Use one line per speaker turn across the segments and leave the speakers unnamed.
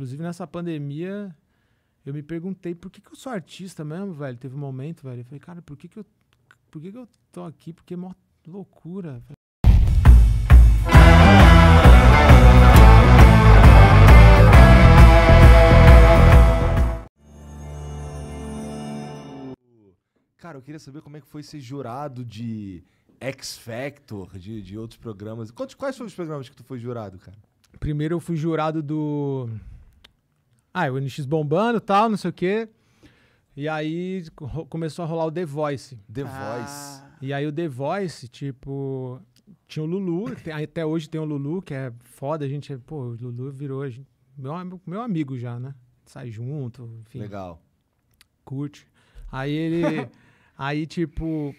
Inclusive nessa pandemia, eu me perguntei por que, que eu sou artista mesmo, velho. Teve um momento, velho. Eu falei, cara, por que, que eu. Por que, que eu tô aqui? Porque é mó loucura. Velho. Cara, eu queria saber como é que foi ser jurado de X Factor, de, de outros programas. Quantos, quais foram os programas que tu foi jurado, cara? Primeiro eu fui jurado do ah, o NX bombando tal, não sei o quê. E aí começou a rolar o The Voice. The ah. Voice. E aí o The Voice, tipo, tinha o Lulu, tem, até hoje tem o Lulu, que é foda, a gente, é, pô, o Lulu virou meu, meu amigo já, né? Sai junto, enfim. Legal. Curte. Aí ele, aí tipo,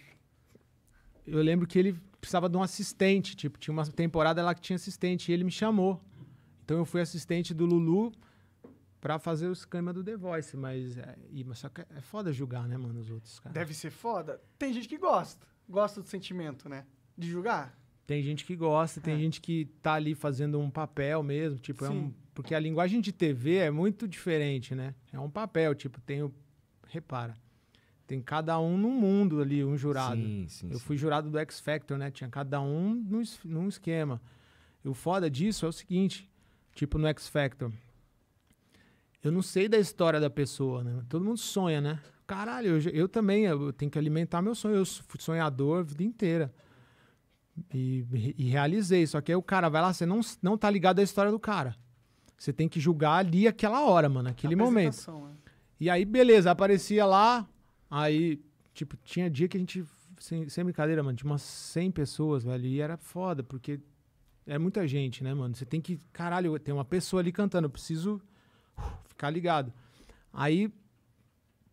eu lembro que ele precisava de um assistente, tipo, tinha uma temporada lá que tinha assistente, e ele me chamou. Então eu fui assistente do Lulu, para fazer o esquema do The Voice, mas, é, e, mas só que é foda julgar, né, mano, os outros cara Deve
ser foda. Tem gente que gosta, gosta do sentimento, né? De julgar.
Tem gente que gosta, tem é. gente que tá ali fazendo um papel mesmo, tipo, Sim. é um, porque a linguagem de TV é muito diferente, né? É um papel, tipo, tem o repara. Tem cada um num mundo ali, um jurado. Sim, sim, eu sim. fui jurado do X Factor, né? Tinha cada um num esquema. E o foda disso é o seguinte, tipo no X Factor, eu não sei da história da pessoa, né? Todo mundo sonha, né? Caralho, eu, eu também eu tenho que alimentar meu sonho. Eu fui sonhador a vida inteira. E, e, realizei. Só que aí o cara vai lá, você não, não tá ligado à história do cara. Você tem que julgar ali aquela hora, mano, aquele momento. É. E aí, beleza, aparecia lá. Aí, tipo, tinha dia que a gente, sem, sem brincadeira, mano, tinha umas 100 pessoas, velho. E era foda, porque é muita gente, né, mano? Você tem que. Caralho, tem uma pessoa ali cantando, eu preciso ficar ligado. Aí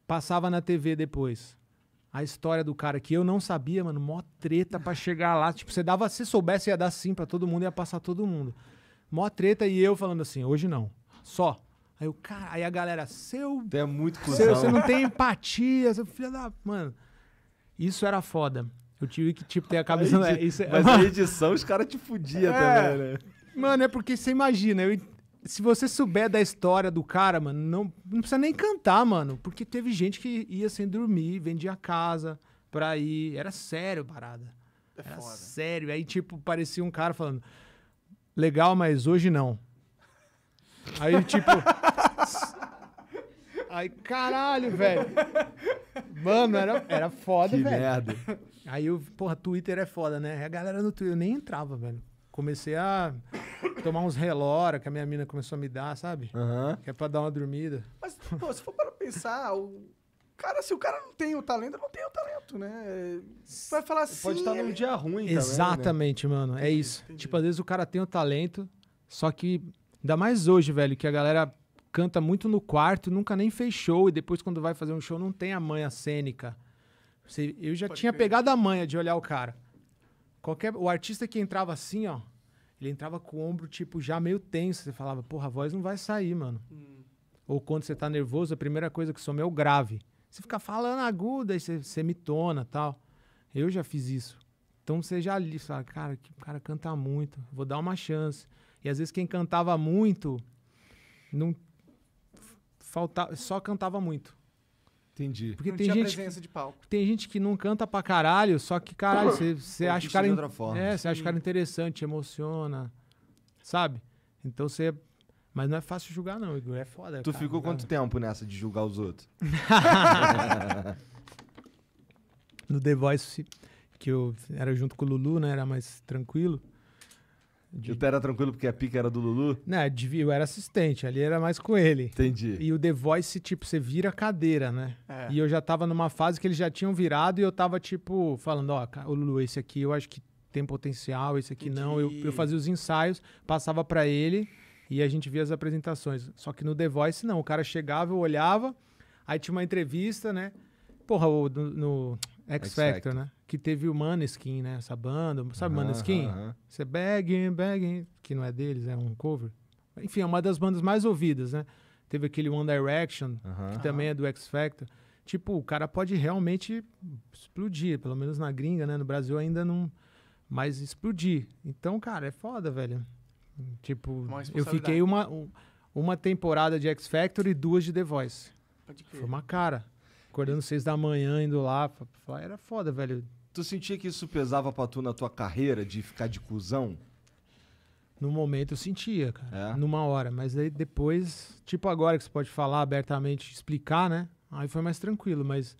passava na TV depois. A história do cara que eu não sabia, mano, mó treta para chegar lá. Tipo, você dava, se soubesse, ia dar sim para todo mundo, ia passar todo mundo. Mó treta e eu falando assim, hoje não. Só. Aí o cara, aí a galera, seu. é muito cuzão. Você não tem empatia, seu filho da. Mano, isso era foda. Eu tive que, tipo, ter a cabeça. edi... É mas na edição os caras te fudiam é... também, né? Mano, é porque você imagina, eu se você souber da história do cara, mano, não, não precisa nem cantar, mano. Porque teve gente que ia sem dormir, vendia casa pra ir. Era sério, parada. É Era foda. sério. Aí, tipo, parecia um cara falando: legal, mas hoje não. Aí, tipo. Aí, caralho, velho. Mano, era, era foda, que velho. Merda. Aí eu, porra, Twitter é foda, né? A galera no Twitter eu nem entrava, velho. Comecei a tomar uns relógio que a minha mina começou a me dar, sabe? Uhum. Que é pra dar uma dormida.
Mas, pô, se for para pensar, o. Cara, se o cara não tem o talento, não tem o talento, né? Vai falar assim. Pode estar num é dia ruim, né? Exatamente,
mano. É entendi, é isso. Entendi. Tipo, às vezes o cara tem o talento, só que. Ainda mais hoje, velho, que a galera canta muito no quarto, nunca nem fez show, e depois quando vai fazer um show não tem a manha cênica. eu já Pode tinha crer. pegado a manha de olhar o cara. Qualquer, o artista que entrava assim, ó, ele entrava com o ombro, tipo, já meio tenso. Você falava, porra, a voz não vai sair, mano. Hum. Ou quando você tá nervoso, a primeira coisa que some é o grave. Você fica falando aguda e você semitona tal. Eu já fiz isso. Então você já ali, fala, cara, que cara canta muito, vou dar uma chance. E às vezes quem cantava muito, não faltava, só cantava muito. Entendi. Porque não tem gente, presença de palco. Tem gente que não canta pra caralho, só que, caralho, você acha o cara. De outra forma. É, você acha o cara interessante, emociona. Sabe? Então você. Mas não é fácil julgar, não, Igor. É foda. Tu cara, ficou quanto tempo nessa de julgar os outros? no The Voice, que eu era junto com o Lulu, né? Era mais tranquilo. De... E tu era tranquilo porque a pica era do Lulu? Não, eu era assistente, ali era mais com ele. Entendi. E o The Voice, tipo, você vira a cadeira, né? É. E eu já tava numa fase que eles já tinham virado e eu tava, tipo, falando, ó, oh, Lulu, esse aqui eu acho que tem potencial, esse aqui Entendi. não. Eu, eu fazia os ensaios, passava para ele e a gente via as apresentações. Só que no The Voice, não. O cara chegava, eu olhava, aí tinha uma entrevista, né? Porra, no, no X, Factor, né? Que teve o Maneskin, né? Essa banda, sabe uh -huh, Maneskin? Uh -huh. Você é Begging, Begging, que não é deles, é um cover. Enfim, é uma das bandas mais ouvidas, né? Teve aquele One Direction, uh -huh. que também é do X Factor. Tipo, o cara pode realmente explodir, pelo menos na gringa, né? No Brasil ainda não. Mas explodir. Então, cara, é foda, velho. Tipo, eu fiquei uma, uma temporada de X Factor e duas de The Voice. Foi uma cara acordando seis da manhã, indo lá. era foda, velho. Tu sentia que isso pesava pra tu na tua carreira, de ficar de cuzão? No momento eu sentia, cara. É? Numa hora. Mas aí depois, tipo agora que você pode falar abertamente, explicar, né? Aí foi mais tranquilo, mas.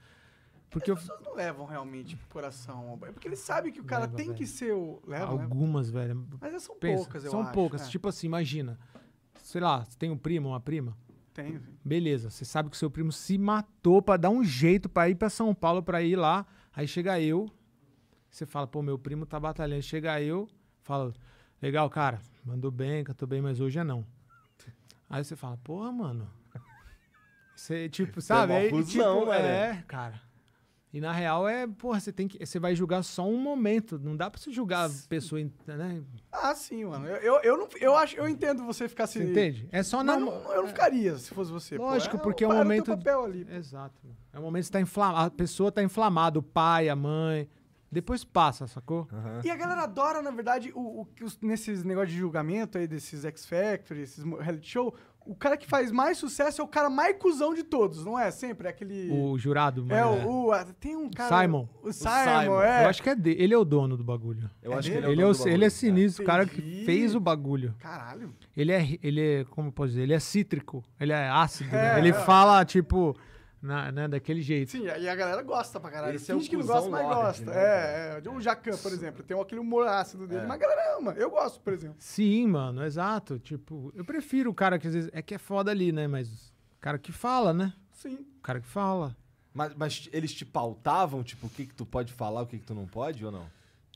Porque As eu... pessoas
não levam realmente pro coração. É porque eles sabem que o cara Leva, tem velho. que ser o. Leva, né? Algumas, velho.
Mas é, são Pensa, poucas, eu são acho. São poucas. É. Tipo assim, imagina. Sei lá, você tem um primo, uma prima Beleza, você sabe que seu primo se matou para dar um jeito para ir para São Paulo para ir lá. Aí chega eu, você fala, pô, meu primo tá batalhando. Chega eu, fala, legal, cara, mandou bem, cantou bem, mas hoje é não. Aí você fala, porra, mano. Você, tipo, é sabe? Aí, tipo, não, é, cara. E na real é, porra, você tem que. Você vai julgar só um momento. Não dá pra você julgar a pessoa, né?
Ah, sim, mano. Eu, eu, eu, não, eu acho, eu entendo você ficar se. Você entende? É só na. Não,
eu não ficaria se fosse você. Lógico, pô. É, porque é um momento. Papel ali, Exato. É um momento que você tá inflamado. A pessoa tá inflamada, o pai, a mãe. Depois passa, sacou? Uhum. E a
galera adora, na verdade, o, o os, nesses negócios de julgamento aí, desses X Factor, esses reality show, o cara que faz mais sucesso é o cara mais cuzão de todos, não é? Sempre é aquele... O jurado, mano. É, o, é. o... Tem um cara... Simon. O Simon, o Simon é. Eu acho
que é Ele é o dono do bagulho. Eu é acho dele? que ele é o ele é, ele é sinistro, o cara que fez o bagulho. Caralho. Ele é... Ele é... Como eu posso dizer? Ele é cítrico. Ele é ácido. É. Né? Ele fala, tipo na, né, daquele jeito. Sim,
e a galera gosta pra caralho. Esse é que não gosta, mas gosta. Né, é, é, o Jacan, por exemplo, tem aquele humor ácido dele, é. mas a galera ama. Eu gosto, por exemplo.
Sim, mano, exato. Tipo, eu prefiro o cara que às vezes... É que é foda ali, né? Mas o cara que fala, né? Sim. O cara que fala. Mas, mas eles te pautavam, tipo, o que que tu pode falar, o que que tu não pode ou não?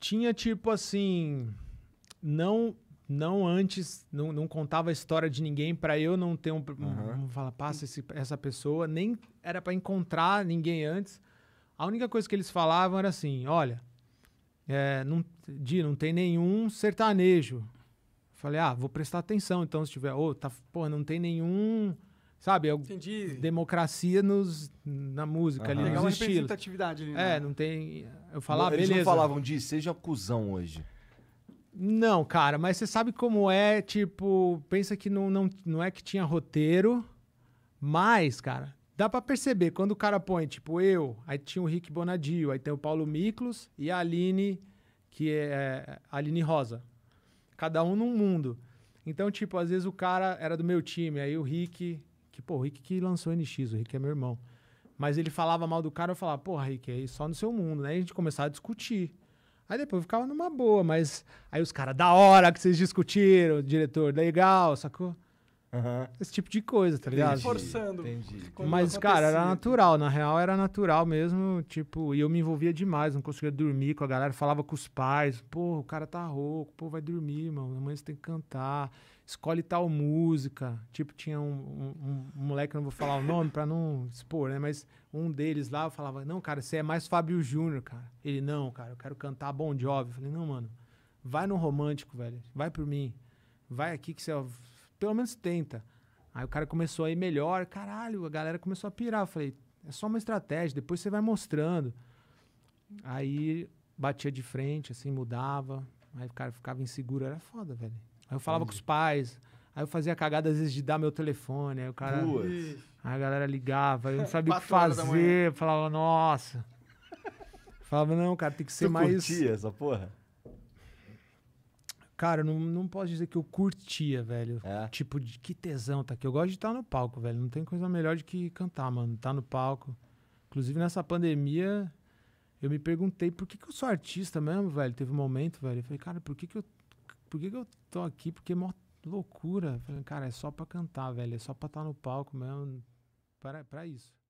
Tinha, tipo, assim... Não não antes, não, não contava a história de ninguém para eu não ter um, uhum. falar, passa esse, essa pessoa, nem era para encontrar ninguém antes. A única coisa que eles falavam era assim, olha, é, não, Di, não tem nenhum sertanejo. Falei, ah, vou prestar atenção, então, se tiver, oh, tá, pô, não tem nenhum, sabe, é eu, democracia nos, na música uhum. ali, Legal estilos. representatividade ali, né? É, não tem, eu falava, Eles não falavam, Di, seja cuzão hoje. Não, cara, mas você sabe como é, tipo, pensa que não, não, não é que tinha roteiro, mas, cara, dá para perceber, quando o cara põe, tipo, eu, aí tinha o Rick Bonadio, aí tem o Paulo Miklos e a Aline, que é a é, Aline Rosa. Cada um num mundo. Então, tipo, às vezes o cara era do meu time, aí o Rick, que, pô, o Rick que lançou o NX, o Rick é meu irmão. Mas ele falava mal do cara, eu falava, porra, Rick, é só no seu mundo, né? a gente começava a discutir. Aí depois ficava numa boa, mas aí os caras, da hora que vocês discutiram, diretor, legal, sacou? Uhum. Esse tipo de coisa, tá ligado? Entendi, Forçando. Entendi. Mas, cara, era natural. Na real, era natural mesmo. Tipo, e eu me envolvia demais. Não conseguia dormir com a galera. Falava com os pais. Pô, o cara tá rouco. Pô, vai dormir, mano. Amanhã você tem que cantar. Escolhe tal música. Tipo, tinha um, um, um moleque, não vou falar o nome pra não expor, né? Mas um deles lá, eu falava, não, cara, você é mais Fábio Júnior, cara. Ele, não, cara, eu quero cantar Bon Jovi. Eu falei, não, mano, vai no romântico, velho. Vai por mim. Vai aqui que você pelo menos tenta. Aí o cara começou a ir melhor, caralho, a galera começou a pirar. Eu falei, é só uma estratégia, depois você vai mostrando. Aí batia de frente, assim, mudava. Aí o cara ficava inseguro, era foda, velho. Aí eu falava Entendi. com os pais, aí eu fazia cagada às vezes de dar meu telefone, aí o cara. Aí a galera ligava, eu não sabia o que fazer, falava, nossa. falava, não, cara, tem que ser tu mais. Curtia essa porra? Cara, não, não posso dizer que eu curtia, velho. É? Tipo, de que tesão tá aqui. Eu gosto de estar tá no palco, velho. Não tem coisa melhor do que cantar, mano. Tá no palco. Inclusive, nessa pandemia, eu me perguntei por que, que eu sou artista mesmo, velho. Teve um momento, velho. Eu falei, cara, por que, que eu. Por que, que eu tô aqui? Porque é mó loucura. Eu falei, cara, é só pra cantar, velho. É só pra estar tá no palco mesmo. Pra, pra isso.